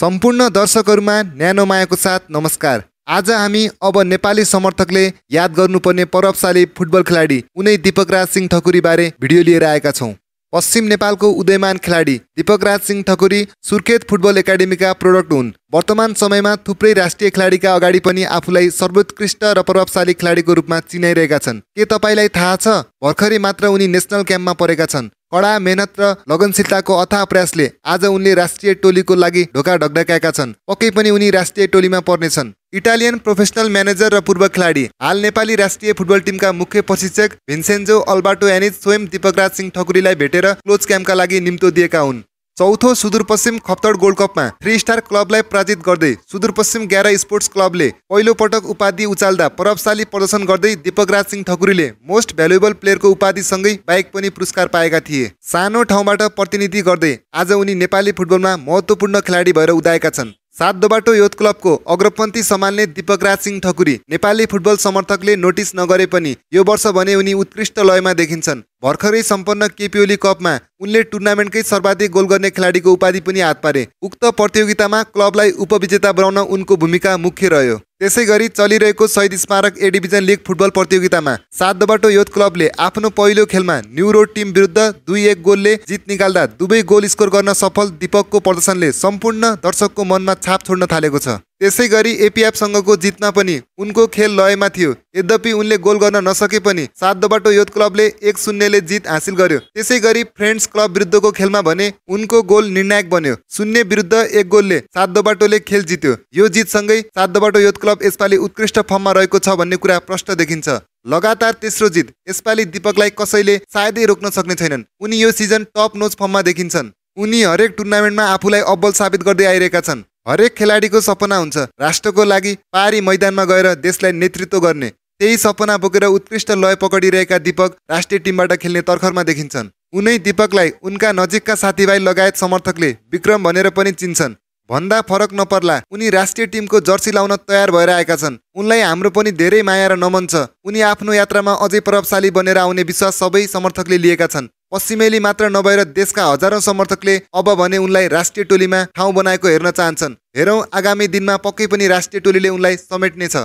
सम्पूर्ण दर्शकहरूमा न्यानो मायाको साथ नमस्कार आज हामी अब नेपाली समर्थकले याद गर्नुपर्ने प्रभावशाली फुटबल खेलाडी उनै दीपकराज सिंह ठकुरीबारे भिडियो लिएर आएका छौँ पश्चिम नेपालको उदयमान खेलाडी दीपकराज सिंह ठकुरी सुर्खेत फुटबल एकाडेमीका प्रोडक्ट हुन् वर्तमान समयमा थुप्रै राष्ट्रिय खेलाडीका अगाडि पनि आफूलाई सर्वोत्कृष्ट र प्रभावशाली खेलाडीको रूपमा चिनाइरहेका छन् के तपाईँलाई थाहा छ भर्खरै मात्र उनी नेसनल क्याम्पमा परेका छन् कडा मेहनत र लगनशीलताको अथा प्रयासले आज उनले राष्ट्रिय टोलीको लागि ढोका ढकढकाएका छन् पक्कै पनि उनी राष्ट्रिय टोलीमा पर्नेछन् इटालियन प्रोफेसनल म्यानेजर र पूर्व खेलाडी हाल नेपाली राष्ट्रिय फुटबल टिमका मुख्य प्रशिक्षक भिन्सेन्जो अल्बाटो एनिज स्वयं दीपकराज सिंह ठकुरीलाई भेटेर क्लोज क्याम्पका लागि निम्तो दिएका हुन् चौथो सुदूरपश्चिम खप्तड गोल्ड कपमा थ्री स्टार क्लबलाई पराजित गर्दै सुदूरपश्चिम ग्यारा स्पोर्ट्स क्लबले पहिलो पटक उपाधि उचाल्दा प्रभावशाली प्रदर्शन गर्दै दीपकराज सिंह ठकुरीले मोस्ट भ्यालुएबल प्लेयरको उपाधिसँगै बाइक पनि पुरस्कार पाएका थिए सानो ठाउँबाट प्रतिनिधि गर्दै आज उनी नेपाली फुटबलमा महत्त्वपूर्ण खेलाडी भएर उदाएका छन् सात दोबाटो युथ क्लबको अग्रपन्थी सम्हाल्ने दीपकराज सिंह ठकुरी नेपाली फुटबल समर्थकले नोटिस नगरे पनि यो वर्ष भने उनी उत्कृष्ट लयमा देखिन्छन् भर्खरै सम्पन्न केपिओली कपमा उनले टुर्नामेन्टकै सर्वाधिक गोल गर्ने खेलाडीको उपाधि पनि हात पारे उक्त प्रतियोगितामा क्लबलाई उपविजेता बनाउन उनको भूमिका मुख्य रह्यो त्यसै गरी चलिरहेको शहीद स्मारक ए डिभिजन लिग फुटबल प्रतियोगितामा सातदोबाटो योथ क्लबले आफ्नो पहिलो खेलमा न्युरो टिम विरुद्ध दुई एक गोलले जित निकाल्दा दुवै गोल स्कोर गर्न सफल दीपकको प्रदर्शनले सम्पूर्ण दर्शकको मनमा छाप छोड्न थालेको छ त्यसै गरी एपिएफसँगको जितमा पनि उनको खेल लयमा थियो यद्यपि उनले गोल गर्न नसके पनि सातदोबाटो योथ क्लबले एक शून्यले जित हासिल गर्यो त्यसै गरी फ्रेन्ड्स क्लब विरुद्धको खेलमा भने उनको गोल निर्णायक बन्यो शून्य विरुद्ध एक गोलले सातदोबाटोले खेल जित्यो यो जितसँगै सातदोबाटो योथ क्लब यसपालि उत्कृष्ट फर्ममा रहेको छ भन्ने कुरा प्रष्ट देखिन्छ लगातार तेस्रो जित यसपालि दीपकलाई कसैले सायदै रोक्न सक्ने छैनन् उनी यो सिजन टप नोज फर्ममा देखिन्छन् उनी हरेक टुर्नामेन्टमा आफूलाई अब्बल साबित गर्दै आइरहेका छन् हरेक खेलाडीको सपना हुन्छ राष्ट्रको लागि पारी मैदानमा गएर देशलाई नेतृत्व गर्ने त्यही सपना बोकेर उत्कृष्ट लय पकडिरहेका दीपक राष्ट्रिय टिमबाट खेल्ने तर्खरमा देखिन्छन् उनै दीपकलाई उनका नजिकका साथीभाइ लगायत समर्थकले विक्रम भनेर पनि चिन्छन् भन्दा फरक नपर्ला उनी राष्ट्रिय टिमको जर्सी लाउन तयार भएर आएका छन् उनलाई हाम्रो पनि धेरै माया र नमन छ उनी आफ्नो यात्रामा अझै प्रभावशाली बनेर आउने विश्वास सबै समर्थकले लिएका छन् पश्चिमेली मात्र नभएर देशका हजारौँ समर्थकले अब भने उनलाई राष्ट्रिय टोलीमा ठाउँ बनाएको हेर्न चाहन्छन् हेरौँ आगामी दिनमा पक्कै पनि राष्ट्रिय टोलीले उनलाई समेट्नेछ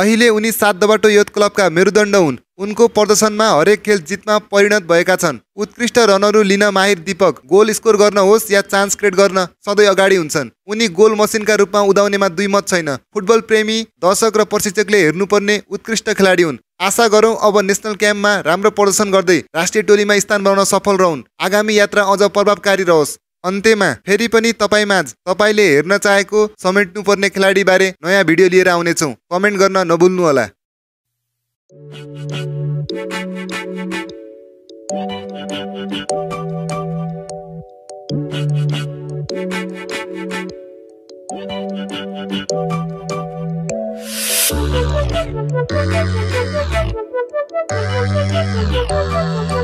अहिले उनी सात दबाटो युथ क्लबका मेरुदण्ड हुन् उनको प्रदर्शनमा हरेक खेल जितमा परिणत भएका छन् उत्कृष्ट रनहरू लिन माहिर दीपक गोल स्कोर गर्न होस् या चान्स क्रिएट गर्न सधैँ अगाडि हुन्छन् उनी गोल मसिनका रूपमा उदाउनेमा दुई मत छैन फुटबल प्रेमी दर्शक र प्रशिक्षकले हेर्नुपर्ने उत्कृष्ट खेलाडी हुन् आशा गरौँ अब नेसनल क्याम्पमा राम्रो प्रदर्शन गर्दै राष्ट्रिय टोलीमा स्थान बनाउन सफल रहन् आगामी यात्रा अझ प्रभावकारी रहोस् अन्त्यमा फेरि पनि तपाईँमाझ तपाईँले हेर्न चाहेको समेट्नुपर्ने खेलाडीबारे नयाँ भिडियो लिएर आउनेछौँ कमेन्ट गर्न नभुल्नुहोला Thank you.